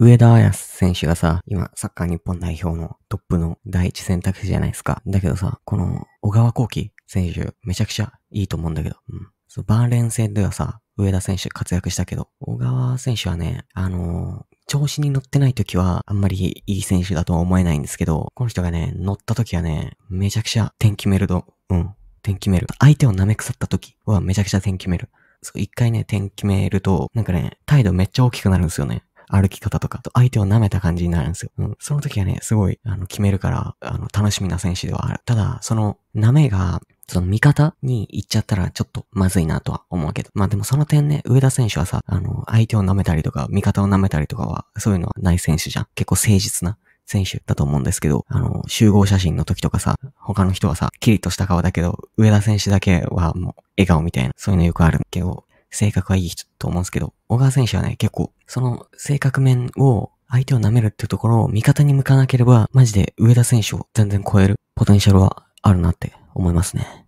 上田綾選手がさ、今、サッカー日本代表のトップの第一選択肢じゃないですか。だけどさ、この、小川幸輝選手、めちゃくちゃいいと思うんだけど、うん。そう、バーレン戦ではさ、上田選手活躍したけど、小川選手はね、あのー、調子に乗ってない時は、あんまりいい選手だとは思えないんですけど、この人がね、乗った時はね、めちゃくちゃ点決めると、うん、点決める。相手を舐め腐った時はめちゃくちゃ点決める。そう、一回ね、点決めると、なんかね、態度めっちゃ大きくなるんですよね。歩き方とか、相手を舐めた感じになるんですよ。うん。その時はね、すごい、あの、決めるから、あの、楽しみな選手ではある。ただ、その、舐めが、その味方に行っちゃったらちょっとまずいなとは思うけど。まあでもその点ね、上田選手はさ、あの、相手を舐めたりとか、味方を舐めたりとかは、そういうのはない選手じゃん。結構誠実な選手だと思うんですけど、あの、集合写真の時とかさ、他の人はさ、キリッとした顔だけど、上田選手だけはもう笑顔みたいな、そういうのよくあるけど、性格はいい人と思うんですけど、小川選手はね、結構、その性格面を相手を舐めるっていうところを味方に向かなければ、マジで上田選手を全然超えるポテンシャルはあるなって思いますね。